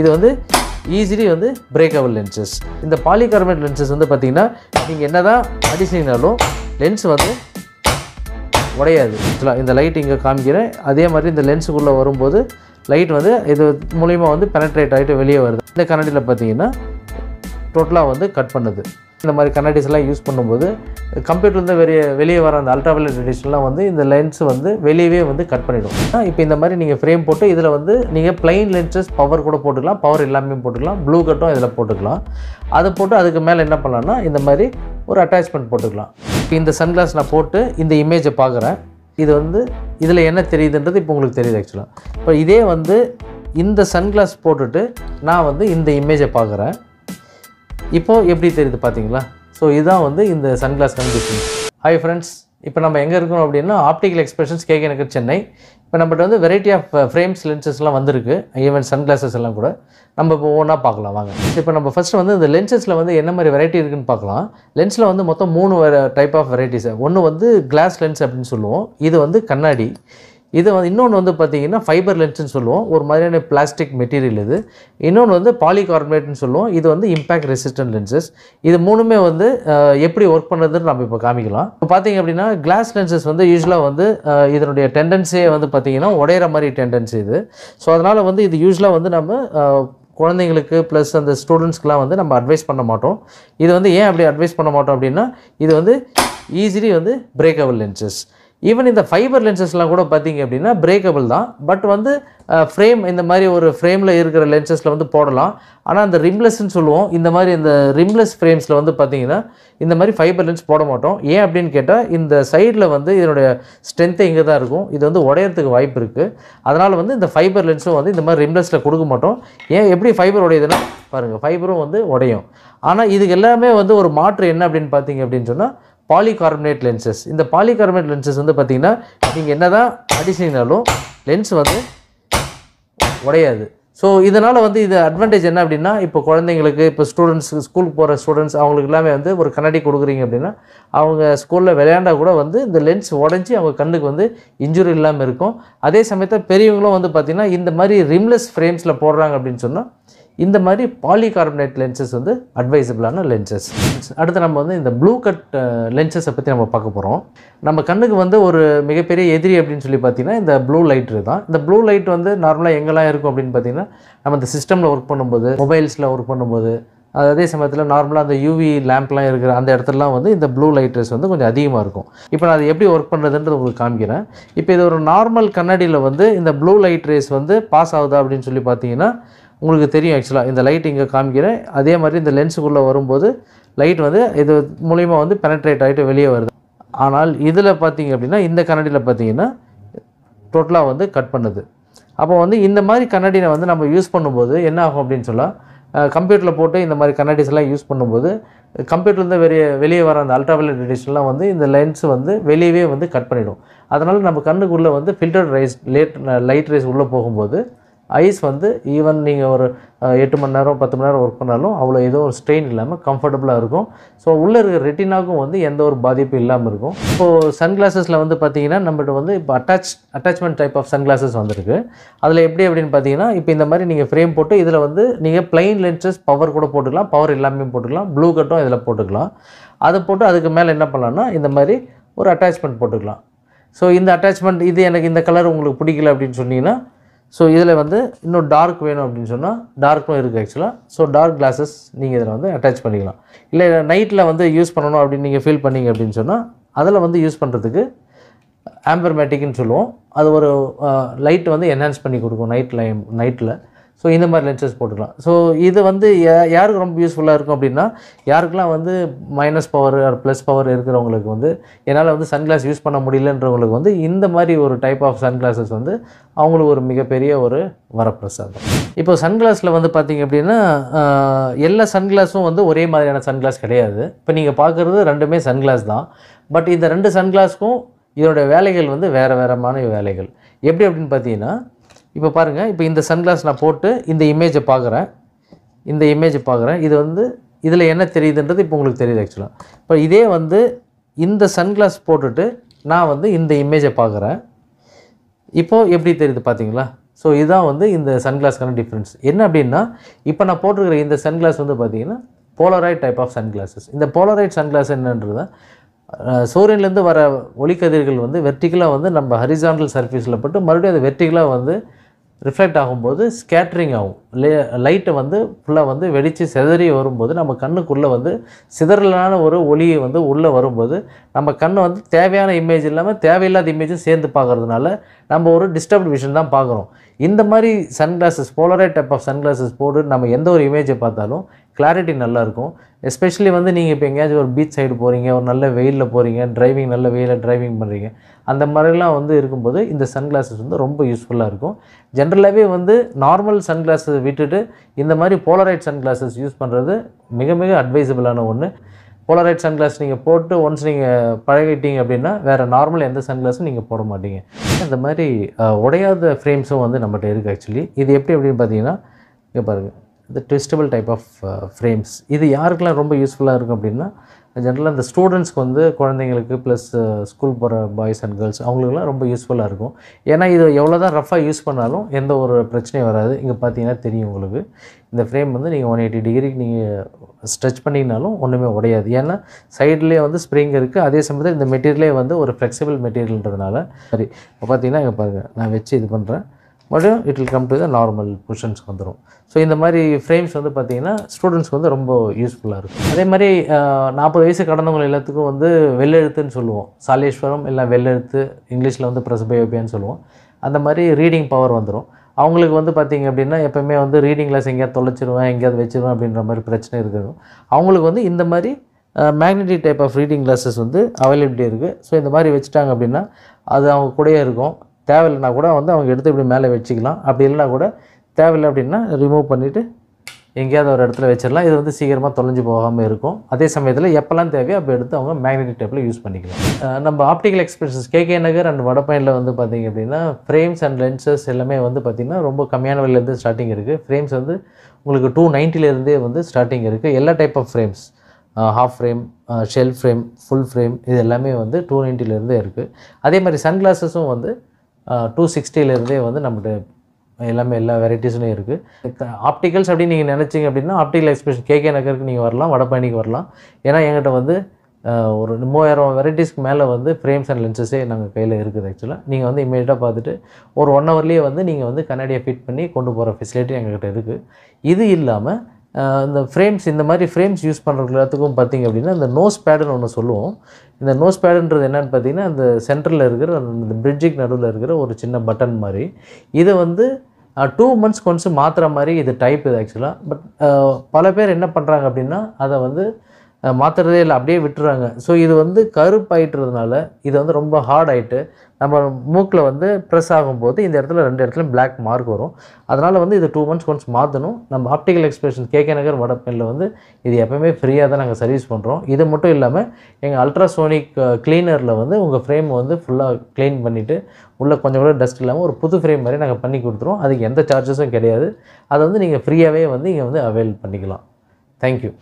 இது வந்து ஈஸிலி வந்து பிரேக்கபிள் லென்சஸ் இந்த பாலிகார்பனேட் லென்சஸ் வந்து பார்த்திங்கன்னா நீங்கள் என்ன தான் அடிச்சிங்கனாலும் லென்ஸ் வந்து உடையாது இந்த லைட் இங்கே காமிக்கிறேன் அதே மாதிரி இந்த லென்ஸுக்குள்ளே வரும்போது லைட் வந்து இது மூலிமா வந்து பெனட்ரேட் ஆகிட்டு வெளியே வருது இந்த கண்ணாடியில் பார்த்தீங்கன்னா டோட்டலாக வந்து கட் பண்ணுது இந்த மாதிரி எல்லாம் யூஸ் பண்ணும்போது கம்ப்யூட்டர்லேருந்து வெளியே வெளியே வர அந்த அல்ட்ரா வயலட் ரெடிஷன்லாம் வந்து இந்த லென்ஸ் வந்து வெளியவே வந்து கட் பண்ணிடும் இப்போ இந்த மாதிரி நீங்கள் ஃப்ரேம் போட்டு இதில் வந்து நீங்கள் பிளைன் லென்சஸ் பவர் கூட போட்டுக்கலாம் பவர் எல்லாமே போட்டுக்கலாம் ப்ளூ கட்டும் இதில் போட்டுக்கலாம் அதை போட்டு அதுக்கு மேலே என்ன பண்ணலான்னா இந்த மாதிரி ஒரு அட்டாச்மெண்ட் போட்டுக்கலாம் இப்போ இந்த சன்கிளாஸ் நான் போட்டு இந்த இமேஜை பார்க்குறேன் இது வந்து இதில் என்ன தெரியுதுன்றது இப்போ உங்களுக்கு தெரியுது ஆக்சுவலாக இப்போ இதே வந்து இந்த சன்கிளாஸ் போட்டுட்டு நான் வந்து இந்த இமேஜை பார்க்குறேன் இப்போது எப்படி தெரியுது பார்த்தீங்களா ஸோ இதுதான் வந்து இந்த சன்கிளாஸ் கண்டிஷன் ஹாய் ஃப்ரெண்ட்ஸ் இப்போ நம்ம எங்கே இருக்கணும் அப்படின்னா ஆப்டிக்கல் எக்ஸ்பிரஷன்ஸ் கேகே எனக்கு சென்னை இப்போ நம்மகிட்ட வந்து வெரைட்டி ஆஃப் ஃப்ரேம்ஸ் லென்சஸ்லாம் வந்திருக்கு ஈவன் சன் கிளாஸஸ் எல்லாம் கூட நம்ம இப்போ ஒவ்வொன்றா பார்க்கலாம் வாங்க இப்போ நம்ம ஃபஸ்ட்டு வந்து இந்த லென்சஸில் வந்து என்ன மாதிரி வெரைட்டி இருக்குன்னு பார்க்கலாம் லென்ஸில் வந்து மொத்தம் மூணு டைப் ஆஃப் வெரைட்டிஸ் ஒன்று வந்து கிளாஸ் லென்ஸ் அப்படின்னு சொல்லுவோம் இது வந்து கண்ணாடி இது வந்து இன்னொன்று வந்து பார்த்திங்கன்னா ஃபைபர் லென்ஸ்ன்னு சொல்லுவோம் ஒரு மாதிரியான பிளாஸ்டிக் மெட்டீரியல் இது இன்னொன்று வந்து பாலிகார்பனேட்னு சொல்லுவோம் இது வந்து இம்பேக்ட் ரெசிஸ்டன்ட் லென்சஸ் இது மூணுமே வந்து எப்படி ஒர்க் பண்ணுறதுன்னு நம்ம இப்போ காமிக்கலாம் இப்போ பார்த்திங்க அப்படின்னா கிளாஸ் லென்சஸ் வந்து யூஸ்வலாக வந்து இதனுடைய டெண்டன்சியே வந்து பார்த்திங்கன்னா உடையிற மாதிரி டெண்டன்சி இது ஸோ அதனால் வந்து இது யூஸ்வலாக வந்து நம்ம குழந்தைங்களுக்கு ப்ளஸ் அந்த ஸ்டூடெண்ட்ஸ்க்கெலாம் வந்து நம்ம அட்வைஸ் பண்ண மாட்டோம் இது வந்து ஏன் அப்படி அட்வைஸ் பண்ண மாட்டோம் அப்படின்னா இது வந்து ஈஸிலி வந்து பிரேக்கபிள் லென்சஸ் ஈவன் இந்த ஃபைபர் லென்சஸ்லாம் கூட பார்த்தீங்க அப்படின்னா பிரேக்கபிள் தான் பட் வந்து ஃப்ரேம் இந்த மாதிரி ஒரு ஃப்ரேமில் இருக்கிற லென்சஸில் வந்து போடலாம் ஆனால் அந்த ரிம்லெஸ்ன்னு சொல்லுவோம் இந்த மாதிரி இந்த ரிம்லெஸ் ஃப்ரேம்ஸில் வந்து பார்த்தீங்கன்னா இந்த மாதிரி ஃபைபர் லென்ஸ் போட மாட்டோம் ஏன் அப்படின்னு கேட்டால் இந்த சைடில் வந்து இதனுடைய ஸ்ட்ரென்த்து இங்கே தான் இருக்கும் இது வந்து உடையறதுக்கு வாய்ப்பு இருக்குது அதனால் வந்து இந்த ஃபைபர் லென்ஸும் வந்து இந்த மாதிரி ரிம்லெஸில் கொடுக்க மாட்டோம் ஏன் எப்படி ஃபைபர் உடையதுன்னா பாருங்கள் ஃபைபரும் வந்து உடையும் ஆனால் இதுக்கு எல்லாமே வந்து ஒரு மாற்று என்ன அப்படின்னு பார்த்தீங்க அப்படின்னு சொன்னால் பாலிகார்பனேட் லென்சஸ் இந்த பாலிகார்பனேட் லென்சஸ் வந்து பார்த்திங்கன்னா நீங்கள் என்ன தான் அடிச்சிங்கனாலும் லென்ஸ் வந்து உடையாது ஸோ இதனால் வந்து இது அட்வான்டேஜ் என்ன அப்படின்னா இப்போ குழந்தைங்களுக்கு இப்போ ஸ்டூடெண்ட்ஸுக்கு ஸ்கூலுக்கு போகிற ஸ்டூடெண்ட்ஸ் அவங்களுக்கு எல்லாமே வந்து ஒரு கண்ணாடி கொடுக்குறீங்க அப்படின்னா அவங்க ஸ்கூலில் விளையாண்டா கூட வந்து இந்த லென்ஸ் உடஞ்சி அவங்க கண்ணுக்கு வந்து இன்ஜுரி இல்லாமல் இருக்கும் அதே சமயத்தில் பெரியவங்களும் வந்து பார்த்திங்கன்னா இந்த மாதிரி ரிம்லெஸ் ஃப்ரேம்ஸில் போடுறாங்க அப்படின்னு சொன்னால் இந்த மாதிரி பாலிகார்பனேட் லென்சஸ் வந்து அட்வைசபிளான லென்சஸ் அடுத்து நம்ம வந்து இந்த ப்ளூ கட் லென்சஸை பற்றி நம்ம பார்க்க போகிறோம் நம்ம கண்ணுக்கு வந்து ஒரு மிகப்பெரிய எதிரி அப்படின்னு சொல்லி பார்த்தீங்கன்னா இந்த ப்ளூ லைட் தான் இந்த ப்ளூ லைட் வந்து நார்மலாக எங்கெல்லாம் இருக்கும் அப்படின்னு பார்த்தீங்கன்னா நம்ம இந்த சிஸ்டமில் ஒர்க் பண்ணும்போது மொபைல்ஸில் ஒர்க் பண்ணும்போது அதே சமயத்தில் நார்மலாக அந்த யூவி லேம்ப்லாம் இருக்கிற அந்த இடத்துலலாம் வந்து இந்த ப்ளூ லைட் ரேஸ் வந்து கொஞ்சம் அதிகமாக இருக்கும் இப்போ நான் அதை எப்படி ஒர்க் பண்ணுறதுன்றது உங்களுக்கு காமிக்கிறேன் இப்போ இது ஒரு நார்மல் கண்ணாடியில் வந்து இந்த ப்ளூ லைட் ரேஸ் வந்து பாஸ் ஆகுதா அப்படின்னு சொல்லி பார்த்தீங்கன்னா உங்களுக்கு தெரியும் ஆக்சுவலாக இந்த லைட் இங்கே காமிக்கிறேன் அதே மாதிரி இந்த லென்ஸுக்குள்ளே வரும்போது லைட் வந்து இது மூலிமா வந்து பெனட்ரேட் ஆகிட்டு வெளியே வருது ஆனால் இதில் பார்த்தீங்க அப்படின்னா இந்த கண்ணாடியில் பார்த்தீங்கன்னா டோட்டலாக வந்து கட் பண்ணுது அப்போ வந்து இந்த மாதிரி கண்ணாடியை வந்து நம்ம யூஸ் பண்ணும்போது என்ன ஆகும் அப்படின்னு சொன்னால் கம்ப்யூட்டரில் போட்டு இந்த மாதிரி கண்ணாடிஸ் எல்லாம் யூஸ் பண்ணும்போது கம்ப்யூட்டர்லேருந்து வெளியே வெளியே வர அந்த அல்ட்ராவலட் ரெடிஷன்லாம் வந்து இந்த லென்ஸ் வந்து வெளியவே வந்து கட் பண்ணிவிடும் அதனால் நம்ம கண்ணுக்குள்ளே வந்து filter rays let light rays உள்ளே போகும்போது ஐஸ் வந்து ஈவன் நீங்கள் ஒரு எட்டு மணி நேரம் பத்து மணி நேரம் ஒர்க் பண்ணாலும் அவ்வளோ எதுவும் ஒரு ஸ்ட்ரெயின் இல்லாமல் கம்ஃபர்டபுளாக இருக்கும் ஸோ உள்ளே இருக்கிற ரெட்டினாக்கும் வந்து எந்த ஒரு பாதிப்பும் இல்லாமல் இருக்கும் இப்போது சன்கிளாஸஸில் வந்து பார்த்திங்கன்னா நம்மகிட்ட வந்து இப்போ attach attachment type of sunglasses வந்திருக்கு அதில் எப்படி அப்படின்னு பார்த்தீங்கன்னா இப்போ இந்த மாதிரி நீங்கள் ஃப்ரேம் போட்டு இதில் வந்து நீங்கள் பிளைன் லென்சஸ் பவர் கூட போட்டுக்கலாம் பவர் எல்லாமே போட்டுக்கலாம் ப்ளூ கட்டும் இதில் போட்டுக்கலாம் அதை போட்டு அதுக்கு மேலே என்ன பண்ணலான்னா இந்த மாதிரி ஒரு அட்டாச்மெண்ட் போட்டுக்கலாம் ஸோ இந்த அட்டாச்மெண்ட் இது எனக்கு இந்த கலர் உங்களுக்கு பிடிக்கல அப்படின்னு சொன்னீங்கன்னா ஸோ இதில் வந்து இன்னும் டார்க் வேணும் அப்படின்னு சொன்னால் டார்க்கும் இருக்குது ஆக்சுவலாக ஸோ டார்க் கிளாஸஸ் நீங்கள் இதில் வந்து அட்டாச் பண்ணிக்கலாம் இல்லை நைட்டில் வந்து யூஸ் பண்ணணும் அப்படின்னு நீங்கள் ஃபீல் பண்ணீங்க அப்படின்னு சொன்னால் அதில் வந்து யூஸ் பண்ணுறதுக்கு ஆம்பர்மேட்டிக்னு சொல்லுவோம் அது ஒரு லைட் வந்து என்ஹான்ஸ் பண்ணி கொடுக்கும் நைட் லைம் நைட்டில் ஸோ இந்த மாதிரி லென்சஸ் போட்டுக்கலாம் ஸோ இது வந்து யாருக்கு ரொம்ப யூஸ்ஃபுல்லாக இருக்கும் அப்படின்னா யாருக்கெல்லாம் வந்து மைனஸ் பவர் ப்ளஸ் பவர் இருக்கிறவங்களுக்கு வந்து என்னால் வந்து சன்கிளாஸ் யூஸ் பண்ண முடியலன்றவங்களுக்கு வந்து இந்த மாதிரி ஒரு டைப் ஆஃப் சன்கிளாஸஸ் வந்து அவங்களுக்கு ஒரு மிகப்பெரிய ஒரு வரப்பிரசாதம் இப்போ சன்கிளாஸில் வந்து பார்த்திங்க அப்படின்னா எல்லா சன்கிளாஸும் வந்து ஒரே மாதிரியான சன்கிளாஸ் கிடையாது இப்போ நீங்கள் பார்க்குறது ரெண்டுமே சன்கிளாஸ் தான் பட் இந்த ரெண்டு சன்கிளாஸ்க்கும் இதனுடைய வேலைகள் வந்து வேறு வேறமான வேலைகள் எப்படி அப்படின்னு பார்த்தீங்கன்னா இப்போ பாருங்கள் இப்போ இந்த சன்கிளாஸ் நான் போட்டு இந்த இமேஜை பார்க்குறேன் இந்த இமேஜை பார்க்குறேன் இது வந்து இதில் என்ன தெரியுதுன்றது இப்போ உங்களுக்கு தெரியுது ஆக்சுவலாக இப்போ இதே வந்து இந்த சன்கிளாஸ் போட்டுட்டு நான் வந்து இந்த இமேஜை பார்க்குறேன் இப்போது எப்படி தெரியுது பார்த்தீங்களா ஸோ இதுதான் வந்து இந்த சன்கிளாஸ்க்கான டிஃப்ரென்ஸ் என்ன அப்படின்னா இப்போ நான் போட்டிருக்கிற இந்த சன்கிளாஸ் வந்து பார்த்திங்கன்னா போலரைட் டைப் ஆஃப் சன்கிளாஸஸ் இந்த போலரைட் சன்கிளாஸ் என்னன்றது சூரியன்லேருந்து வர ஒலிக்கதிர்கள் வந்து வெர்டிகலாக வந்து நம்ம ஹரிசான்டல் சர்ஃபீஸில் போட்டு மறுபடியும் அது வெர்டிகலாக வந்து ரிஃப்ளெக்ட் ஆகும்போது ஸ்கேட்ரிங் ஆகும் லே லைட்டை வந்து ஃபுல்லாக வந்து வெடித்து சிதறி வரும்போது நம்ம கண்ணுக்குள்ளே வந்து சிதறலான ஒரு ஒளியை வந்து உள்ளே வரும்போது நம்ம கண் வந்து தேவையான இமேஜ் இல்லாமல் தேவையில்லாத இமேஜும் சேர்ந்து பார்க்குறதுனால நம்ம ஒரு டிஸ்டர்ப்டு விஷன் தான் பார்க்குறோம் இந்த மாதிரி sunglasses polar type of sunglasses போட்டு நம்ம எந்த ஒரு இமேஜை பார்த்தாலும் கிளாரிட்டி நல்லாயிருக்கும் எஸ்பெஷலி வந்து நீங்கள் இப்போ எங்கேயாச்சும் ஒரு பீச் சைடு போகிறீங்க ஒரு நல்ல வெயிலில் போகிறீங்க டிரைவிங் நல்ல வெயிலில் டிரைவிங் பண்ணுறீங்க அந்த மாதிரிலாம் வந்து இருக்கும்போது இந்த சன்கிளாஸஸ் வந்து ரொம்ப யூஸ்ஃபுல்லாக இருக்கும் ஜென்ரலாகவே வந்து நார்மல் சன்கிளாஸை விட்டுட்டு இந்த மாதிரி போலரைட் சன்கிளாஸஸ் யூஸ் பண்ணுறது மிக மிக அட்வைசபிளான ஒன்று போலரைட் சன்கிளாஸ் நீங்கள் போட்டு ஒன்ஸ் நீங்கள் பழகிட்டீங்க அப்படின்னா வேறு நார்மல் எந்த சன்கிளாஸும் நீங்கள் போட மாட்டீங்க அந்த மாதிரி உடையாத ஃப்ரேம்ஸும் வந்து நம்மகிட்ட இருக்குது ஆக்சுவலி இது எப்படி அப்படின்னு பார்த்தீங்கன்னா இங்கே பாருங்கள் இந்த ட்விஸ்டபிள் டைப் ஆஃப் ஃப்ரேம்ஸ் இது யாருக்கெல்லாம் ரொம்ப யூஸ்ஃபுல்லாக இருக்கும் அப்படின்னா ஜென்ரலாக இந்த ஸ்டூடெண்ட்ஸ்க்கு வந்து குழந்தைங்களுக்கு ப்ளஸ் ஸ்கூல் போகிற பாய்ஸ் அண்ட் கேர்ள்ஸ் அவங்களுக்குலாம் ரொம்ப யூஸ்ஃபுல்லாக இருக்கும் ஏன்னா இது எவ்வளோ தான் ரஃபாக யூஸ் பண்ணாலும் எந்த ஒரு பிரச்சனையும் வராது இங்கே பார்த்தீங்கன்னா தெரியும் உங்களுக்கு இந்த ஃப்ரேம் வந்து நீங்கள் ஒன் எயிட்டி டிகிரிக்கு நீங்கள் ஸ்ட்ரெச் பண்ணிங்கனாலும் ஒன்றுமே உடையாது ஏன்னா சைட்லேயே வந்து ஸ்ப்ரிங் இருக்குது அதே சமயத்தில் இந்த மெட்டீரியலே வந்து ஒரு ஃப்ளெக்சிபிள் மெட்டீரியல்ன்றதுனால சரி இப்போ பார்த்தீங்கன்னா இங்கே பாருங்கள் நான் வச்சு இது பண்ணுறேன் மறுபடியும் it will come to the normal பொசிஷன்ஸ்க்கு வந்துடும் ஸோ இந்த மாதிரி ஃப்ரேம்ஸ் வந்து பார்த்தீங்கன்னா ஸ்டூடெண்ட்ஸ்க்கு வந்து ரொம்ப யூஸ்ஃபுல்லாக இருக்கும் அதே மாதிரி நாற்பது வயசு கடந்தவங்க எல்லாத்துக்கும் வந்து வெள்ளெழுத்துன்னு சொல்லுவோம் சாலேஸ்வரம் இல்லை வெள்ளெழுத்து இங்கிலீஷில் வந்து பிரசபயோபியான்னு சொல்லுவோம் அந்த மாதிரி ரீடிங் பவர் வந்துடும் அவங்களுக்கு வந்து பார்த்திங்க அப்படின்னா எப்பவுமே வந்து ரீடிங் கிளாஸ் எங்கேயாவது தொலைச்சிருவேன் எங்கேயாவது வச்சிருவேன் அப்படின்ற மாதிரி பிரச்சனை இருக்குது அவங்களுக்கு வந்து இந்த மாதிரி magnetic type of reading glasses வந்து அவைலபிலிட்டி இருக்குது ஸோ இந்த மாதிரி வச்சுட்டாங்க அப்படின்னா அது அவங்க கூடயே இருக்கும் தேவையில்லைனா கூட வந்து அவங்க எடுத்து இப்படி மேலே வச்சுக்கலாம் அப்படி இல்லைனா கூட தேவையில்லை அப்படின்னா ரிமூவ் பண்ணிவிட்டு எங்கேயாவது ஒரு இடத்துல வச்சிடலாம் இது வந்து சீக்கிரமாக தொலைஞ்சு போகாமல் இருக்கும் அதே சமயத்தில் எப்போல்லாம் தேவையோ அப்போ எடுத்து அவங்க மேக்னெட்டிக் டேப்பில் யூஸ் பண்ணிக்கலாம் நம்ம Optical Expressions KK Nagar and வடப்பயனில் வந்து பார்த்திங்க அப்படின்னா ஃப்ரேம்ஸ் அண்ட் லென்சஸ் எல்லாமே வந்து பார்த்திங்கன்னா ரொம்ப கம்மியான விலையிலேருந்து ஸ்டார்டிங் இருக்குது ஃப்ரேம்ஸ் வந்து உங்களுக்கு டூ நைன்ட்டிலேருந்தே வந்து ஸ்டார்டிங் இருக்குது எல்லா type of frames half frame shell frame full frame இது எல்லாமே வந்து டூ நைன்ட்டிலேருந்தே இருக்குது அதே மாதிரி சன் கிளாஸஸும் வந்து டூ சிக்ஸ்டிலேருந்தே வந்து நம்மகிட்ட எல்லாமே எல்லா வெரைட்டிஸும் இருக்குது ஆப்டிக்கல்ஸ் அப்படின்னு நீங்கள் நினச்சிங்க அப்படின்னா ஆப்டிக்கல் எக்ஸ்பிரஷன் கேகே நகருக்கு நீங்கள் வரலாம் வடபழனிக்கு வரலாம் ஏன்னா எங்கிட்ட வந்து ஒரு மூவாயிரம் வெரைட்டிஸ்க்கு மேலே வந்து ஃப்ரேம்ஸ் அண்ட் லென்சஸே நாங்கள் கையில் இருக்குது ஆக்சுவலாக நீங்கள் வந்து இமீடியட்டாக பார்த்துட்டு ஒரு ஒன் ஹவர்லேயே வந்து நீங்கள் வந்து கண்ணாடியை ஃபிட் பண்ணி கொண்டு போகிற ஃபெசிலிட்டி எங்கள்கிட்ட இருக்குது இது இல்லாமல் இந்த ஃப்ரேம்ஸ் இந்த மாதிரி ஃப்ரேம்ஸ் யூஸ் பண்ணுற எல்லாத்துக்கும் பார்த்திங்க அப்படின்னா இந்த நோஸ் பேடுன்னு ஒன்று சொல்லுவோம் இந்த நோஸ் பேடுன்றது என்னென்னு பார்த்தீங்கன்னா அந்த சென்டரில் இருக்கிற அந்த பிரிட்ஜுக்கு நடுவில் இருக்கிற ஒரு சின்ன பட்டன் மாதிரி இதை வந்து டூ மந்த்ஸ் ஒன்ஸ் மாற்றுற மாதிரி இது டைப் இது ஆக்சுவலாக பட் பல பேர் என்ன பண்ணுறாங்க அப்படின்னா அதை வந்து மாற்றுறதே இல்லை அப்படியே விட்டுறாங்க ஸோ இது வந்து கருப்பாயிட்டுறதுனால இது வந்து ரொம்ப ஹார்ட் ஆகிட்டு நம்ம மூக்கில் வந்து ப்ரெஸ் ஆகும்போது இந்த இடத்துல ரெண்டு இடத்துல பிளாக் மார்க் வரும் அதனால் வந்து இது டூ மந்த்ஸ் ஒன்ஸ் மாற்றணும் நம்ம ஆப்டிக்கல் எக்ஸ்பிரஷன் கேகே நகர் வடப்பெண்ணில் வந்து இது எப்போவுமே ஃப்ரீயாக தான் நாங்கள் சர்வீஸ் பண்ணுறோம் இது மட்டும் இல்லாமல் எங்கள் அல்ட்ராசோனிக் க்ளீனரில் வந்து உங்கள் ஃப்ரேம் வந்து ஃபுல்லாக க்ளீன் பண்ணிவிட்டு உள்ளே கொஞ்சம் கூட டஸ்ட் இல்லாமல் ஒரு புது ஃப்ரேம் மாதிரி நாங்கள் பண்ணி கொடுத்துருவோம் அதுக்கு எந்த சார்ஜஸும் கிடையாது அதை வந்து நீங்கள் ஃப்ரீயாகவே வந்து இங்கே வந்து அவைல் பண்ணிக்கலாம் தேங்க்யூ